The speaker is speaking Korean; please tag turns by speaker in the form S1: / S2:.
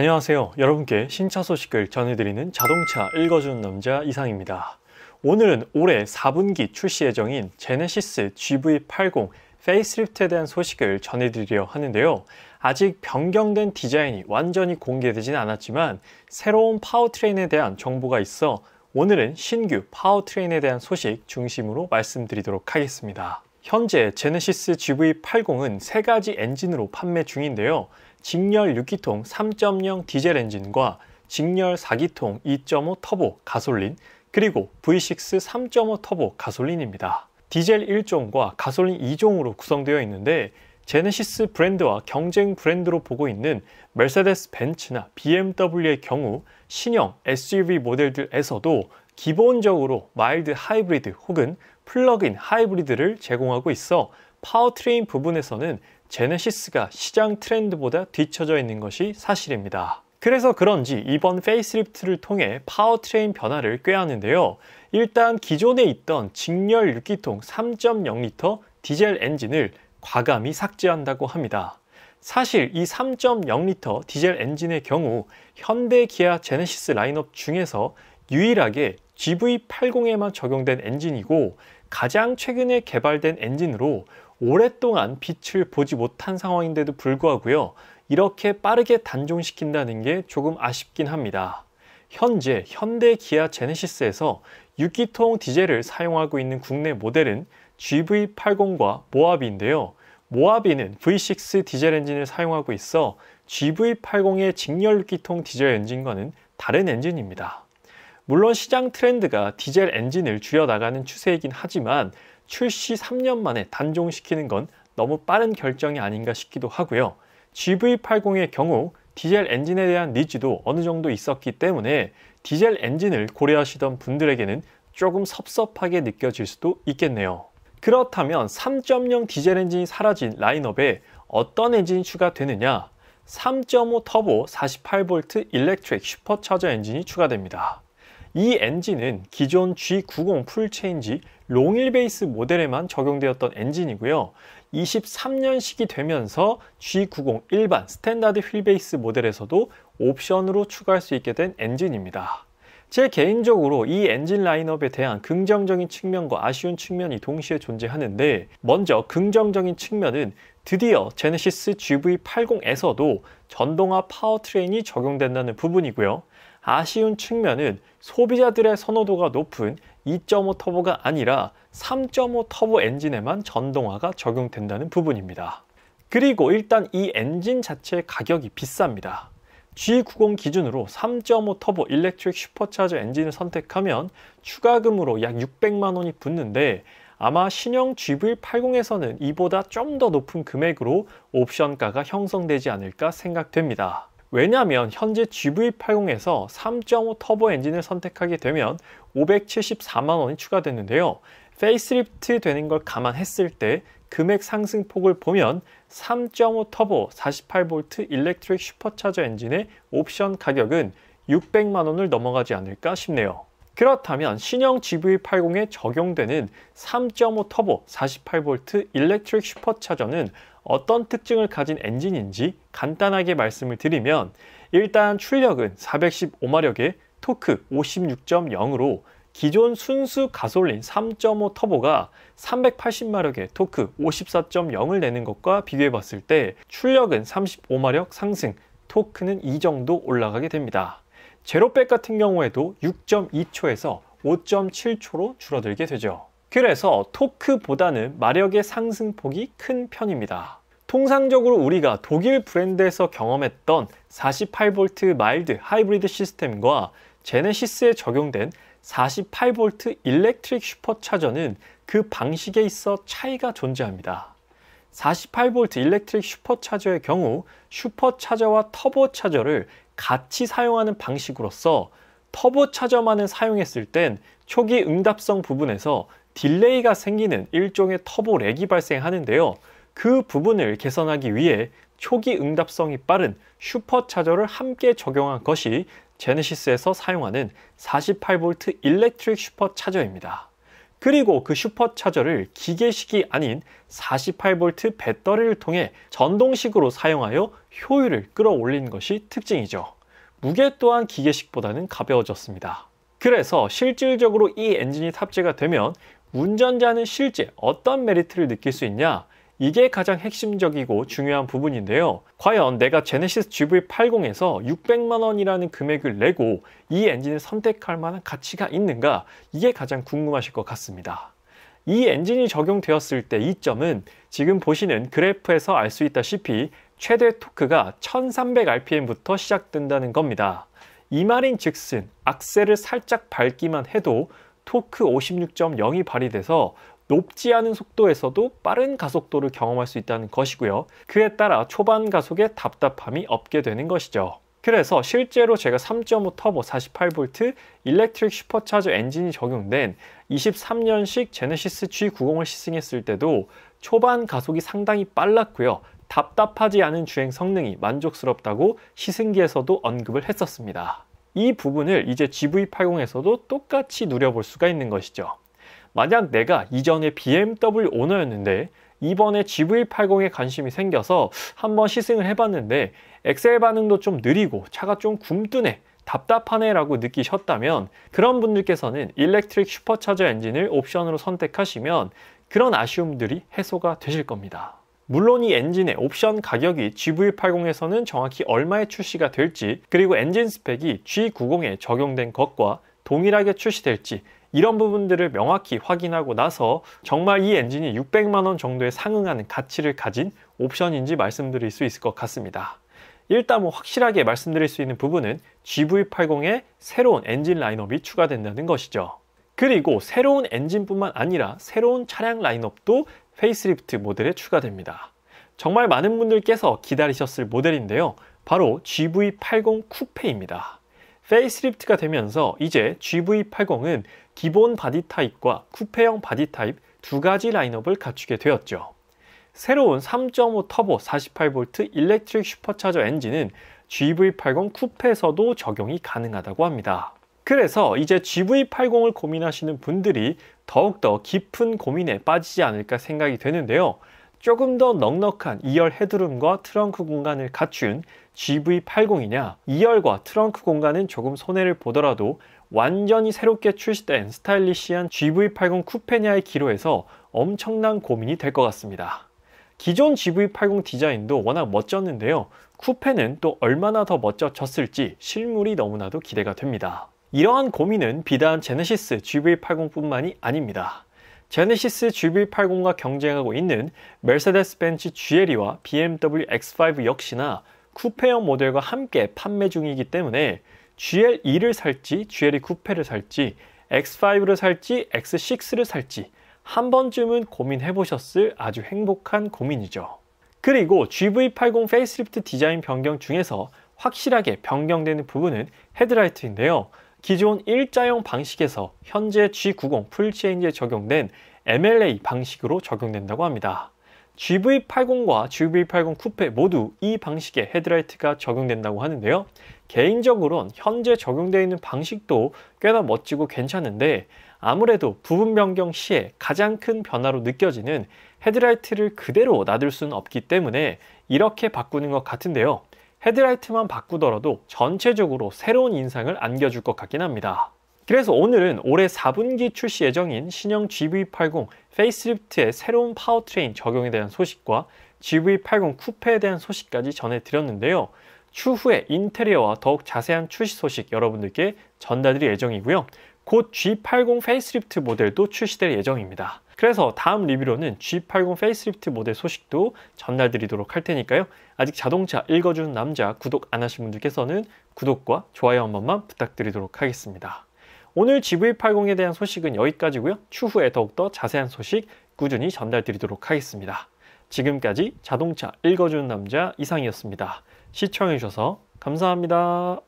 S1: 안녕하세요. 여러분께 신차 소식을 전해드리는 자동차 읽어주는 남자 이상입니다. 오늘은 올해 4분기 출시 예정인 제네시스 GV80 페이스리프트에 대한 소식을 전해드리려 하는데요. 아직 변경된 디자인이 완전히 공개되진 않았지만 새로운 파워트레인에 대한 정보가 있어 오늘은 신규 파워트레인에 대한 소식 중심으로 말씀드리도록 하겠습니다. 현재 제네시스 GV80은 세 가지 엔진으로 판매 중인데요. 직렬 6기통 3.0 디젤 엔진과 직렬 4기통 2.5 터보 가솔린 그리고 V6 3.5 터보 가솔린입니다. 디젤 1종과 가솔린 2종으로 구성되어 있는데 제네시스 브랜드와 경쟁 브랜드로 보고 있는 메르세데스 벤츠나 BMW의 경우 신형 SUV 모델들에서도 기본적으로 마일드 하이브리드 혹은 플러그인 하이브리드를 제공하고 있어 파워트레인 부분에서는 제네시스가 시장 트렌드보다 뒤처져 있는 것이 사실입니다. 그래서 그런지 이번 페이스리프트를 통해 파워트레인 변화를 꾀하는데요. 일단 기존에 있던 직렬 6기통 3.0L 디젤 엔진을 과감히 삭제한다고 합니다. 사실 이 3.0L 디젤 엔진의 경우 현대 기아 제네시스 라인업 중에서 유일하게 GV80에만 적용된 엔진이고 가장 최근에 개발된 엔진으로 오랫동안 빛을 보지 못한 상황인데도 불구하고요. 이렇게 빠르게 단종시킨다는 게 조금 아쉽긴 합니다. 현재 현대 기아 제네시스에서 6기통 디젤을 사용하고 있는 국내 모델은 GV80과 모하비인데요. 모하비는 V6 디젤 엔진을 사용하고 있어 GV80의 직렬 6기통 디젤 엔진과는 다른 엔진입니다. 물론 시장 트렌드가 디젤 엔진을 줄여나가는 추세이긴 하지만 출시 3년 만에 단종시키는 건 너무 빠른 결정이 아닌가 싶기도 하고요. GV80의 경우 디젤 엔진에 대한 니즈도 어느 정도 있었기 때문에 디젤 엔진을 고려하시던 분들에게는 조금 섭섭하게 느껴질 수도 있겠네요. 그렇다면 3.0 디젤 엔진이 사라진 라인업에 어떤 엔진이 추가되느냐? 3.5 터보 48V 일렉트릭 슈퍼차저 엔진이 추가됩니다. 이 엔진은 기존 G90 풀체인지 롱일 베이스 모델에만 적용되었던 엔진이고요. 23년식이 되면서 G90 일반 스탠다드 휠베이스 모델에서도 옵션으로 추가할 수 있게 된 엔진입니다. 제 개인적으로 이 엔진 라인업에 대한 긍정적인 측면과 아쉬운 측면이 동시에 존재하는데 먼저 긍정적인 측면은 드디어 제네시스 GV80에서도 전동화 파워트레인이 적용된다는 부분이고요. 아쉬운 측면은 소비자들의 선호도가 높은 2.5 터보가 아니라 3.5 터보 엔진에만 전동화가 적용된다는 부분입니다. 그리고 일단 이 엔진 자체의 가격이 비쌉니다. G90 기준으로 3.5 터보 일렉트릭 슈퍼차저 엔진을 선택하면 추가금으로 약 600만 원이 붙는데 아마 신형 GV80에서는 이보다 좀 더 높은 금액으로 옵션가가 형성되지 않을까 생각됩니다. 왜냐하면 현재 GV80에서 3.5 터보 엔진을 선택하게 되면 574만원이 추가됐는데요. 페이스리프트 되는 걸 감안했을 때 금액 상승폭을 보면 3.5 터보 48V 일렉트릭 슈퍼차저 엔진의 옵션 가격은 600만원을 넘어가지 않을까 싶네요. 그렇다면 신형 GV80에 적용되는 3.5 터보 48V 일렉트릭 슈퍼차저는 어떤 특징을 가진 엔진인지 간단하게 말씀을 드리면 일단 출력은 415마력에 토크 56.0으로 기존 순수 가솔린 3.5 터보가 380마력의 토크 54.0을 내는 것과 비교해 봤을 때 출력은 35마력 상승, 토크는 이 정도 올라가게 됩니다. 제로백 같은 경우에도 6.2초에서 5.7초로 줄어들게 되죠. 그래서 토크보다는 마력의 상승폭이 큰 편입니다. 통상적으로 우리가 독일 브랜드에서 경험했던 48V 마일드 하이브리드 시스템과 제네시스에 적용된 48V 일렉트릭 슈퍼차저는 그 방식에 있어 차이가 존재합니다. 48V 일렉트릭 슈퍼차저의 경우 슈퍼차저와 터보차저를 같이 사용하는 방식으로서 터보 차저만을 사용했을 땐 초기 응답성 부분에서 딜레이가 생기는 일종의 터보 렉이 발생하는데요. 그 부분을 개선하기 위해 초기 응답성이 빠른 슈퍼 차저를 함께 적용한 것이 제네시스에서 사용하는 4 8 v 일렉트릭 슈퍼 차저입니다. 그리고 그 슈퍼차저를 기계식이 아닌 4 8볼트 배터리를 통해 전동식으로 사용하여 효율을 끌어올린 것이 특징이죠. 무게 또한 기계식보다는 가벼워졌습니다. 그래서 실질적으로 이 엔진이 탑재가 되면 운전자는 실제 어떤 메리트를 느낄 수 있냐? 이게 가장 핵심적이고 중요한 부분인데요. 과연 내가 제네시스 GV80에서 600만원이라는 금액을 내고 이 엔진을 선택할 만한 가치가 있는가? 이게 가장 궁금하실 것 같습니다. 이 엔진이 적용되었을 때 이점은 지금 보시는 그래프에서 알 수 있다시피 최대 토크가 1300rpm부터 시작된다는 겁니다. 이 말인 즉슨 악셀을 살짝 밟기만 해도 토크 56.0이 발휘돼서 높지 않은 속도에서도 빠른 가속도를 경험할 수 있다는 것이고요. 그에 따라 초반 가속에 답답함이 없게 되는 것이죠. 그래서 실제로 제가 3.5 터보 48V 일렉트릭 슈퍼차저 엔진이 적용된 23년식 제네시스 G90을 시승했을 때도 초반 가속이 상당히 빨랐고요. 답답하지 않은 주행 성능이 만족스럽다고 시승기에서도 언급을 했었습니다. 이 부분을 이제 GV80에서도 똑같이 누려볼 수가 있는 것이죠. 만약 내가 이전에 BMW 오너였는데 이번에 GV80에 관심이 생겨서 한번 시승을 해봤는데 엑셀 반응도 좀 느리고 차가 좀 굼뜨네 답답하네 라고 느끼셨다면 그런 분들께서는 일렉트릭 슈퍼차저 엔진을 옵션으로 선택하시면 그런 아쉬움들이 해소가 되실 겁니다. 물론 이 엔진의 옵션 가격이 GV80에서는 정확히 얼마에 출시가 될지 그리고 엔진 스펙이 G90에 적용된 것과 동일하게 출시될지 이런 부분들을 명확히 확인하고 나서 정말 이 엔진이 600만 원 정도에 상응하는 가치를 가진 옵션인지 말씀드릴 수 있을 것 같습니다. 일단 뭐 확실하게 말씀드릴 수 있는 부분은 GV80에 새로운 엔진 라인업이 추가된다는 것이죠. 그리고 새로운 엔진뿐만 아니라 새로운 차량 라인업도 페이스리프트 모델에 추가됩니다. 정말 많은 분들께서 기다리셨을 모델인데요. 바로 GV80 쿠페입니다. 페이스리프트가 되면서 이제 GV80은 기본 바디 타입과 쿠페형 바디 타입 두 가지 라인업을 갖추게 되었죠. 새로운 3.5 터보 48V 일렉트릭 슈퍼차저 엔진은 GV80 쿠페에서도 적용이 가능하다고 합니다. 그래서 이제 GV80을 고민하시는 분들이 더욱더 깊은 고민에 빠지지 않을까 생각이 되는데요. 조금 더 넉넉한 2열 헤드룸과 트렁크 공간을 갖춘 GV80이냐 2열과 트렁크 공간은 조금 손해를 보더라도 완전히 새롭게 출시된 스타일리시한 GV80 쿠페냐의 기로에서 엄청난 고민이 될 것 같습니다. 기존 GV80 디자인도 워낙 멋졌는데요. 쿠페는 또 얼마나 더 멋져졌을지 실물이 너무나도 기대가 됩니다. 이러한 고민은 비단 제네시스 GV80뿐만이 아닙니다. 제네시스 GV80과 경쟁하고 있는 메르세데스-벤츠 GLE와 BMW X5 역시나 쿠페형 모델과 함께 판매 중이기 때문에 GLE를 살지 GLE 쿠페를 살지 X5를 살지 X6를 살지 한 번쯤은 고민해 보셨을 아주 행복한 고민이죠. 그리고 GV80 페이스리프트 디자인 변경 중에서 확실하게 변경되는 부분은 헤드라이트인데요. 기존 일자형 방식에서 현재 G90 풀체인지에 적용된 MLA 방식으로 적용된다고 합니다. GV80과 GV80 쿠페 모두 이 방식의 헤드라이트가 적용된다고 하는데요. 개인적으론 현재 적용되어 있는 방식도 꽤나 멋지고 괜찮은데 아무래도 부분 변경 시에 가장 큰 변화로 느껴지는 헤드라이트를 그대로 놔둘 수는 없기 때문에 이렇게 바꾸는 것 같은데요. 헤드라이트만 바꾸더라도 전체적으로 새로운 인상을 안겨줄 것 같긴 합니다. 그래서 오늘은 올해 4분기 출시 예정인 신형 GV80 페이스리프트의 새로운 파워트레인 적용에 대한 소식과 GV80 쿠페에 대한 소식까지 전해드렸는데요. 추후에 인테리어와 더욱 자세한 출시 소식 여러분들께 전달드릴 예정이고요. 곧 G80 페이스리프트 모델도 출시될 예정입니다. 그래서 다음 리뷰로는 G80 페이스리프트 모델 소식도 전달드리도록 할 테니까요. 아직 자동차 읽어주는 남자 구독 안 하신 분들께서는 구독과 좋아요 한 번만 부탁드리도록 하겠습니다. 오늘 GV80에 대한 소식은 여기까지고요. 추후에 더욱더 자세한 소식 꾸준히 전달드리도록 하겠습니다. 지금까지 자동차 읽어주는 남자 이상이었습니다. 시청해주셔서 감사합니다.